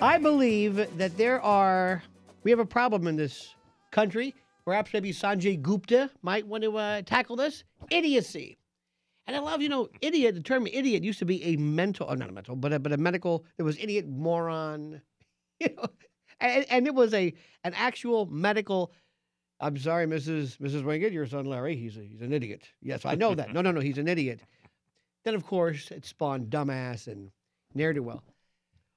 I believe that there are, we have a problem in this country. Perhaps maybe Sanjay Gupta might want to uh, tackle this idiocy. And I love, you know, idiot, the term idiot used to be a mental, oh, not a mental, but a, but a medical, it was idiot, moron, you know, and, and it was a an actual medical I'm sorry, Mrs. Mrs. Winget, your son Larry, he's a, he's an idiot. Yes, I know that. No, no, no, he's an idiot. Then of course it spawned dumbass and ne'er do well.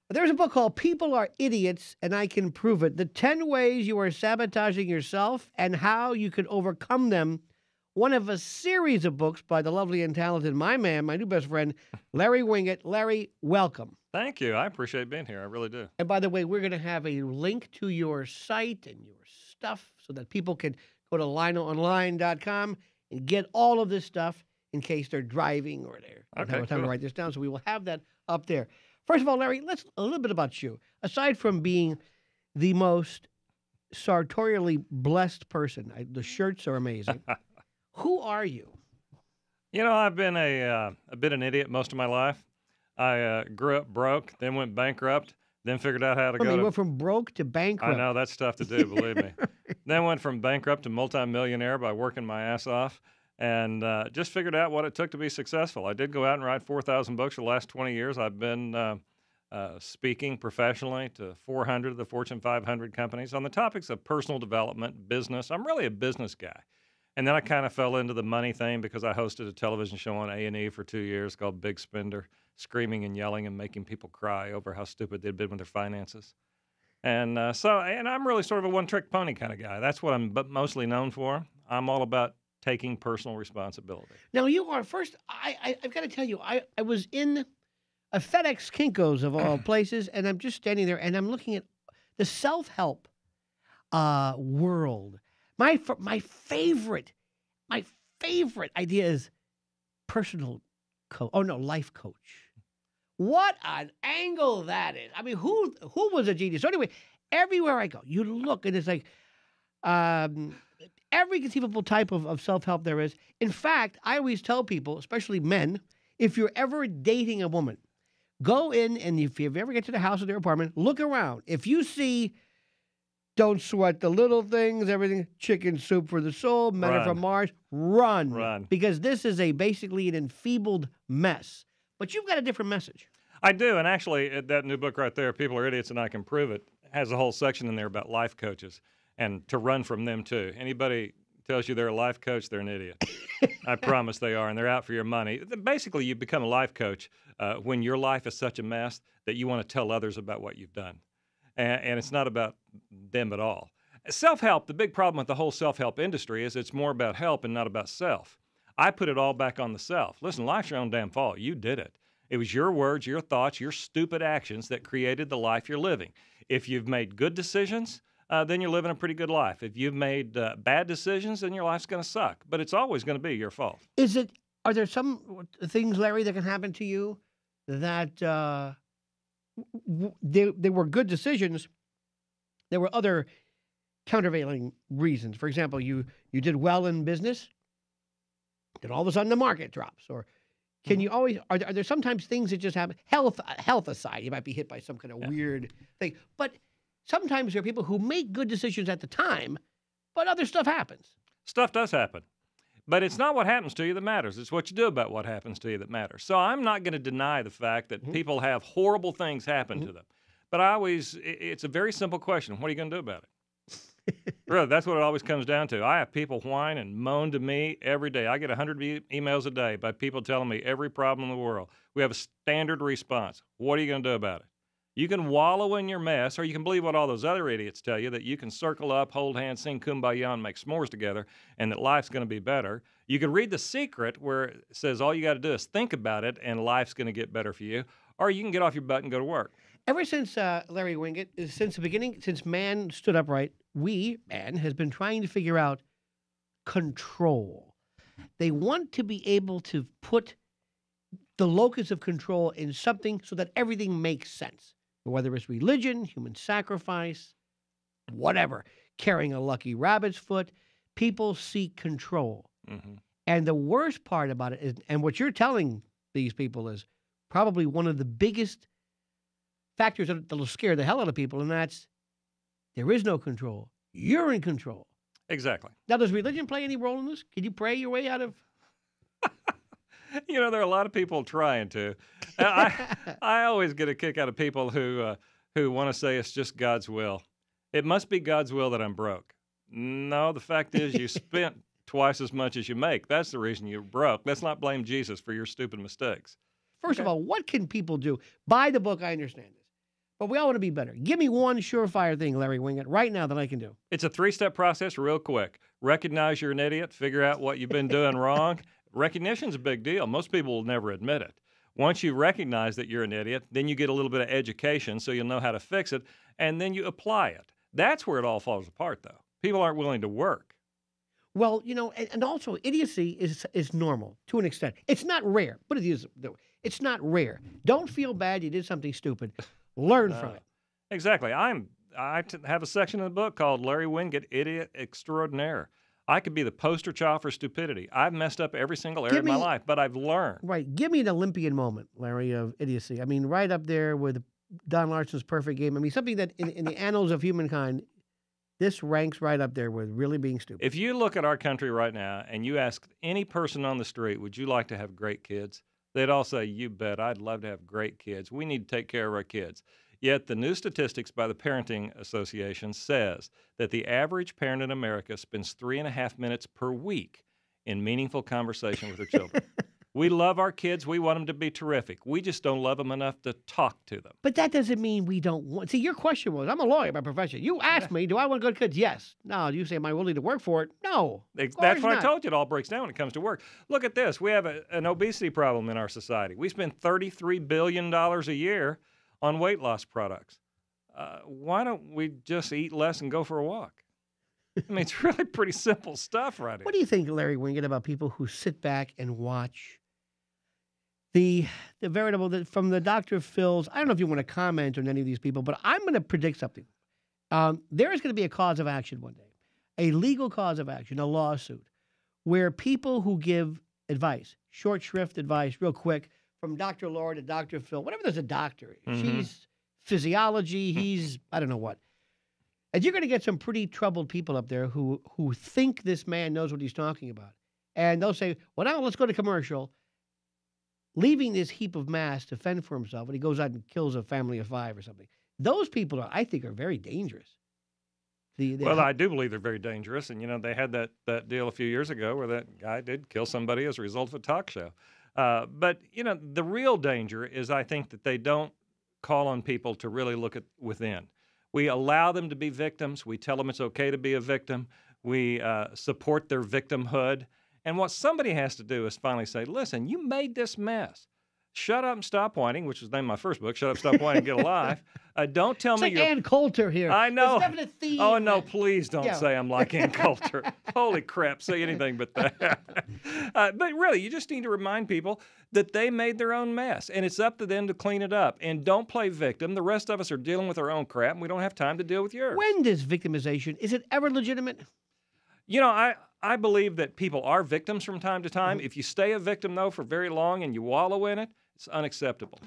There's a book called People Are Idiots and I Can Prove It. The 10 ways you are sabotaging yourself and how you can overcome them. One of a series of books by the lovely and talented my man, my new best friend, Larry Winget. Larry, welcome. Thank you. I appreciate being here. I really do. And by the way, we're going to have a link to your site and your stuff so that people can go to linoonline.com and get all of this stuff in case they're driving or they're okay, don't have time cool. to write this down. So we will have that up there. First of all, Larry, let's a little bit about you. Aside from being the most sartorially blessed person, I, the shirts are amazing. Who are you? You know, I've been a uh, a bit an idiot most of my life. I uh, grew up broke, then went bankrupt, then figured out how to go. We to, went from broke to bankrupt. I know that's tough to do, believe me. then went from bankrupt to multimillionaire by working my ass off, and uh, just figured out what it took to be successful. I did go out and write four thousand books for the last twenty years. I've been uh, uh, speaking professionally to 400 of the Fortune 500 companies on the topics of personal development, business. I'm really a business guy. And then I kind of fell into the money thing because I hosted a television show on A&E for two years called Big Spender screaming and yelling and making people cry over how stupid they'd been with their finances. And uh, so, and I'm really sort of a one trick pony kind of guy. That's what I'm mostly known for. I'm all about taking personal responsibility. Now, you are first, I, I, have got to tell you, I, I was in a FedEx Kinko's of all places, and I'm just standing there and I'm looking at the self help uh, world. My, my favorite, my favorite idea is personal coach. Oh, no, life coach. What an angle that is. I mean, who who was a genius? So anyway, everywhere I go, you look and it's like um, every conceivable type of, of self-help there is. In fact, I always tell people, especially men, if you're ever dating a woman, go in and if you ever get to the house or their apartment, look around. If you see don't sweat the little things, everything, chicken soup for the soul, men from Mars, run. Run. Because this is a basically an enfeebled mess. But you've got a different message. I do, and actually, uh, that new book right there, "People Are Idiots and I Can Prove It," has a whole section in there about life coaches and to run from them too. Anybody tells you they're a life coach, they're an idiot. I promise they are, and they're out for your money. Basically, you become a life coach uh, when your life is such a mess that you want to tell others about what you've done, and, and it's not about them at all. Self help. The big problem with the whole self help industry is it's more about help and not about self. I put it all back on the self. Listen, life's your own damn fault. You did it. It was your words, your thoughts, your stupid actions that created the life you're living. If you've made good decisions, uh, then you're living a pretty good life. If you've made uh, bad decisions, then your life's going to suck. But it's always going to be your fault. Is it? Are there some things, Larry, that can happen to you that uh, w- they they were good decisions? There were other countervailing reasons. For example, you you did well in business, then all of a sudden the market drops, or can mm-hmm. you always are there, are there sometimes things that just happen? Health uh, health aside, you might be hit by some kind of yeah. weird thing, but sometimes there are people who make good decisions at the time, but other stuff happens. Stuff does happen. But it's not what happens to you that matters. It's what you do about what happens to you that matters. So I'm not going to deny the fact that mm-hmm. people have horrible things happen mm-hmm. to them. But I always, it's a very simple question. What are you going to do about it? Bro, that's what it always comes down to. I have people whine and moan to me every day. I get 100 e- emails a day by people telling me every problem in the world. We have a standard response. What are you going to do about it? You can wallow in your mess, or you can believe what all those other idiots tell you that you can circle up, hold hands, sing kumbaya, and make s'mores together, and that life's going to be better. You can read The Secret, where it says all you got to do is think about it, and life's going to get better for you. Or you can get off your butt and go to work. Ever since uh, Larry Winget, uh, since the beginning, since man stood upright, we, man, has been trying to figure out control. They want to be able to put the locus of control in something so that everything makes sense, whether it's religion, human sacrifice, whatever, carrying a lucky rabbit's foot. People seek control. Mm-hmm. And the worst part about it is, and what you're telling these people is probably one of the biggest factors that'll scare the hell out of people, and that's there is no control. You're in control. Exactly. Now, does religion play any role in this? Can you pray your way out of? you know, there are a lot of people trying to. I, I always get a kick out of people who uh, who want to say it's just God's will. It must be God's will that I'm broke. No, the fact is, you spent twice as much as you make. That's the reason you're broke. Let's not blame Jesus for your stupid mistakes. First okay. of all, what can people do? Buy the book. I understand it. But we all want to be better. Give me one surefire thing, Larry Winget, right now that I can do. It's a three step process, real quick. Recognize you're an idiot, figure out what you've been doing wrong. Recognition's a big deal. Most people will never admit it. Once you recognize that you're an idiot, then you get a little bit of education so you'll know how to fix it, and then you apply it. That's where it all falls apart, though. People aren't willing to work. Well, you know, and, and also idiocy is is normal to an extent. It's not rare, but it is. It's not rare. Don't feel bad you did something stupid. Learn uh, from it. Exactly. I'm I t- have a section in the book called Larry Wingate, Idiot Extraordinaire. I could be the poster child for stupidity. I've messed up every single area me, of my life, but I've learned. Right. Give me an Olympian moment, Larry, of idiocy. I mean, right up there with Don Larson's perfect game. I mean, something that in, in the annals of humankind, this ranks right up there with really being stupid. If you look at our country right now and you ask any person on the street, would you like to have great kids? They'd all say, You bet, I'd love to have great kids. We need to take care of our kids. Yet the new statistics by the Parenting Association says that the average parent in America spends three and a half minutes per week in meaningful conversation with their children. We love our kids. We want them to be terrific. We just don't love them enough to talk to them. But that doesn't mean we don't want. See, your question was, I'm a lawyer by profession. You asked me, do I want good kids? Yes. No. You say, am I willing to work for it? No. That's what not. I told you. It all breaks down when it comes to work. Look at this. We have a, an obesity problem in our society. We spend 33 billion dollars a year on weight loss products. Uh, why don't we just eat less and go for a walk? I mean, it's really pretty simple stuff, right? What do you think, Larry Wingate, about people who sit back and watch? the the veritable that from the Dr. Phil's. I don't know if you want to comment on any of these people, but I'm going to predict something. Um, there is going to be a cause of action one day, a legal cause of action, a lawsuit, where people who give advice, short shrift advice, real quick, from Dr. Laura to Dr. Phil, whatever there's a doctor, mm-hmm. she's physiology, mm-hmm. he's I don't know what. And you're going to get some pretty troubled people up there who who think this man knows what he's talking about, and they'll say, "Well, now let's go to commercial." leaving this heap of mass to fend for himself, and he goes out and kills a family of five or something. Those people, I think, are very dangerous. The, the well, I do believe they're very dangerous, and you know they had that that deal a few years ago where that guy did kill somebody as a result of a talk show. Uh, but you know the real danger is I think that they don't call on people to really look at within. We allow them to be victims. We tell them it's okay to be a victim. We uh, support their victimhood. And what somebody has to do is finally say, listen, you made this mess. Shut up and stop whining, which is the name of my first book. Shut up, stop whining, get a life. Uh, don't tell it's me like you're Ann Coulter here. I know. Oh no, please don't yeah. say I'm like Ann Coulter. Holy crap! Say anything but that. uh, but really, you just need to remind people that they made their own mess, and it's up to them to clean it up. And don't play victim. The rest of us are dealing with our own crap, and we don't have time to deal with yours. When does victimization? Is it ever legitimate? You know, I I believe that people are victims from time to time. Mm-hmm. If you stay a victim, though, for very long and you wallow in it, it's unacceptable.